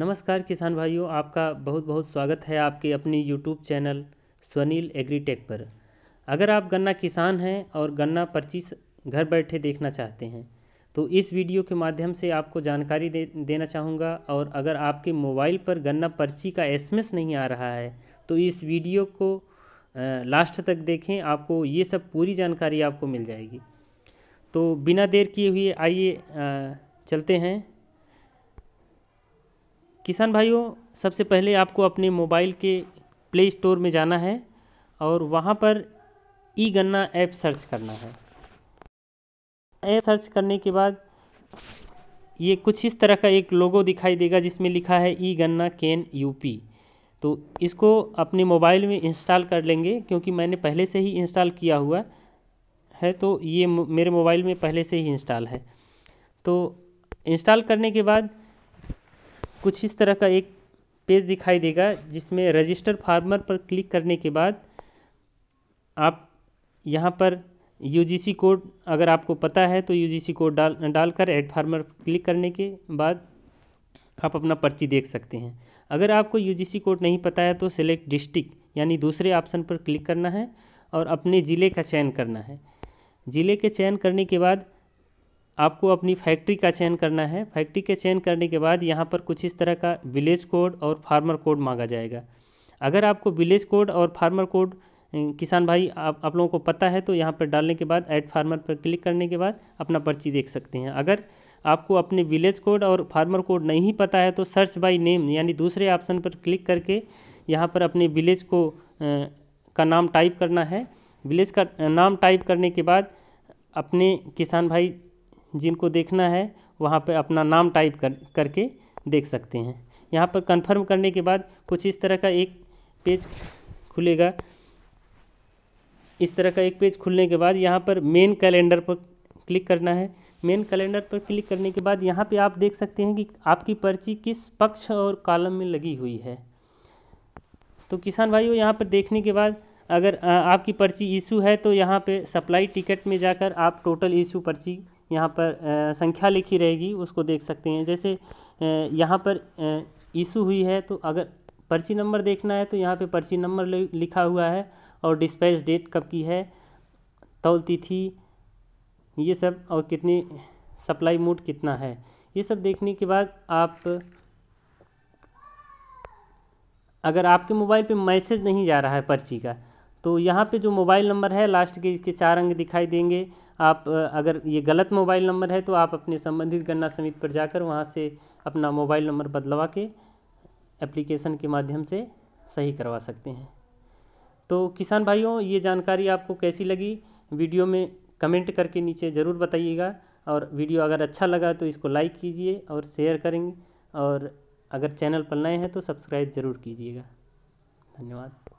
नमस्कार किसान भाइयों आपका बहुत बहुत स्वागत है आपके अपनी यूट्यूब चैनल स्वनील एग्रीटेक पर अगर आप गन्ना किसान हैं और गन्ना पर्ची घर बैठे देखना चाहते हैं तो इस वीडियो के माध्यम से आपको जानकारी दे देना चाहूँगा और अगर आपके मोबाइल पर गन्ना पर्ची का एसएमएस नहीं आ रहा है तो इस वीडियो को लास्ट तक देखें आपको ये सब पूरी जानकारी आपको मिल जाएगी तो बिना देर किए हुए आइए चलते हैं किसान भाइयों सबसे पहले आपको अपने मोबाइल के प्ले स्टोर में जाना है और वहाँ पर ई गन्ना ऐप सर्च करना है ऐप सर्च करने के बाद ये कुछ इस तरह का एक लोगो दिखाई देगा जिसमें लिखा है ई गन्ना केन यूपी तो इसको अपने मोबाइल में इंस्टॉल कर लेंगे क्योंकि मैंने पहले से ही इंस्टॉल किया हुआ है तो ये मेरे मोबाइल में पहले से ही इंस्टॉल है तो इंस्टॉल करने के बाद कुछ इस तरह का एक पेज दिखाई देगा जिसमें रजिस्टर फार्मर पर क्लिक करने के बाद आप यहाँ पर यूजीसी कोड अगर आपको पता है तो यूजीसी कोड डाल डालकर एड फार्मर क्लिक करने के बाद आप अपना पर्ची देख सकते हैं अगर आपको यूजीसी कोड नहीं पता है तो सिलेक्ट डिस्ट्रिक्ट यानी दूसरे ऑप्शन पर क्लिक करना है और अपने ज़िले का चयन करना है ज़िले के चयन करने के बाद आपको अपनी फैक्ट्री का चयन करना है फैक्ट्री के चयन करने के बाद यहाँ पर कुछ इस तरह का विलेज कोड और फार्मर कोड मांगा जाएगा अगर आपको विलेज कोड और फार्मर कोड किसान भाई आप आप लोगों को पता है तो यहाँ पर डालने के बाद ऐड फार्मर पर क्लिक करने के बाद अपना पर्ची देख सकते हैं अगर आपको अपने विलेज कोड और फार्मर कोड नहीं पता है तो सर्च बाय नेम यानी दूसरे ऑप्शन पर क्लिक करके यहाँ पर अपने विलेज को आ, का नाम टाइप करना है विलेज का नाम टाइप करने के बाद अपने किसान भाई जिनको देखना है वहाँ पर अपना नाम टाइप कर करके देख सकते हैं यहाँ पर कंफर्म करने के बाद कुछ इस तरह का एक पेज खुलेगा इस तरह का एक पेज खुलने के बाद यहाँ पर मेन कैलेंडर पर क्लिक करना है मेन कैलेंडर पर क्लिक करने के बाद यहाँ पे आप देख सकते हैं कि आपकी पर्ची किस पक्ष और कॉलम में लगी हुई है तो किसान भाइयों यहाँ पर देखने के बाद अगर आपकी पर्ची इशू है तो यहाँ पे सप्लाई टिकट में जाकर आप टोटल इशू पर्ची यहाँ पर संख्या लिखी रहेगी उसको देख सकते हैं जैसे यहाँ पर ईशू हुई है तो अगर पर्ची नंबर देखना है तो यहाँ पे पर्ची नंबर लिखा हुआ है और डिस्पैच डेट कब की है तौल तिथि ये सब और कितनी सप्लाई मूड कितना है ये सब देखने के बाद आप अगर आपके मोबाइल पे मैसेज नहीं जा रहा है पर्ची का तो यहाँ पे जो मोबाइल नंबर है लास्ट के इसके चार अंक दिखाई देंगे आप अगर ये गलत मोबाइल नंबर है तो आप अपने संबंधित गन्ना समिति पर जाकर वहाँ से अपना मोबाइल नंबर बदलवा के एप्लीकेशन के माध्यम से सही करवा सकते हैं तो किसान भाइयों ये जानकारी आपको कैसी लगी वीडियो में कमेंट करके नीचे ज़रूर बताइएगा और वीडियो अगर अच्छा लगा तो इसको लाइक कीजिए और शेयर करेंगे और अगर चैनल पर नए हैं तो सब्सक्राइब ज़रूर कीजिएगा धन्यवाद